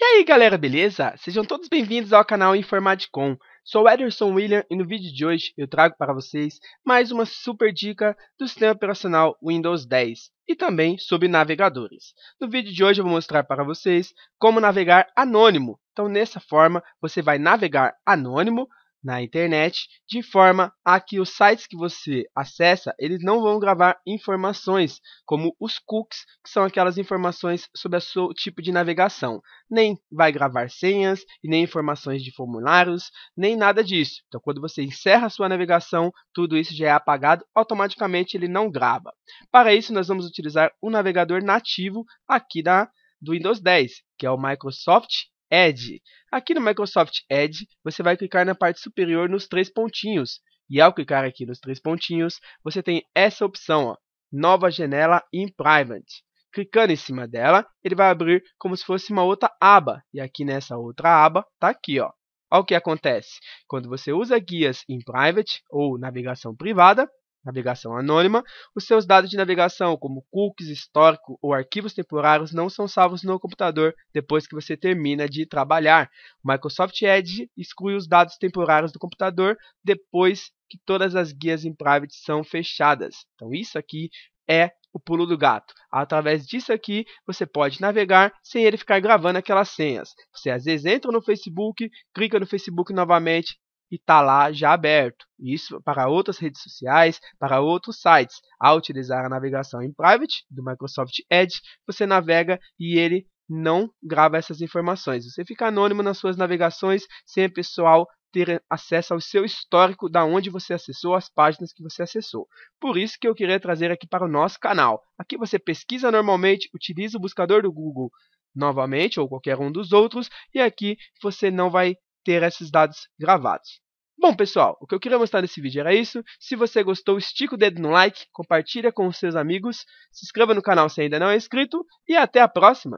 E aí galera, beleza? Sejam todos bem-vindos ao canal Informaticom. Sou Ederson William e no vídeo de hoje eu trago para vocês mais uma super dica do sistema operacional Windows 10 e também sobre navegadores. No vídeo de hoje eu vou mostrar para vocês como navegar anônimo. Então nessa forma você vai navegar anônimo na internet, de forma a que os sites que você acessa, eles não vão gravar informações, como os cookies, que são aquelas informações sobre o seu tipo de navegação. Nem vai gravar senhas, e nem informações de formulários, nem nada disso. Então, quando você encerra a sua navegação, tudo isso já é apagado, automaticamente ele não grava. Para isso, nós vamos utilizar o um navegador nativo aqui da do Windows 10, que é o Microsoft Edge. Aqui no Microsoft Edge, você vai clicar na parte superior nos três pontinhos. E ao clicar aqui nos três pontinhos, você tem essa opção, ó, Nova janela em Private. Clicando em cima dela, ele vai abrir como se fosse uma outra aba. E aqui nessa outra aba, tá aqui, ó. o que acontece. Quando você usa guias em private ou navegação privada, navegação anônima, os seus dados de navegação, como cookies, histórico ou arquivos temporários, não são salvos no computador depois que você termina de trabalhar. O Microsoft Edge exclui os dados temporários do computador depois que todas as guias em private são fechadas. Então isso aqui é o pulo do gato. Através disso aqui, você pode navegar sem ele ficar gravando aquelas senhas. Você às vezes entra no Facebook, clica no Facebook novamente, e está lá já aberto. Isso para outras redes sociais, para outros sites. Ao utilizar a navegação em private do Microsoft Edge, você navega e ele não grava essas informações. Você fica anônimo nas suas navegações sem o pessoal ter acesso ao seu histórico da onde você acessou as páginas que você acessou. Por isso que eu queria trazer aqui para o nosso canal. Aqui você pesquisa normalmente, utiliza o buscador do Google novamente ou qualquer um dos outros e aqui você não vai ter esses dados gravados. Bom, pessoal, o que eu queria mostrar nesse vídeo era isso. Se você gostou, estica o dedo no like, compartilha com os seus amigos, se inscreva no canal se ainda não é inscrito e até a próxima!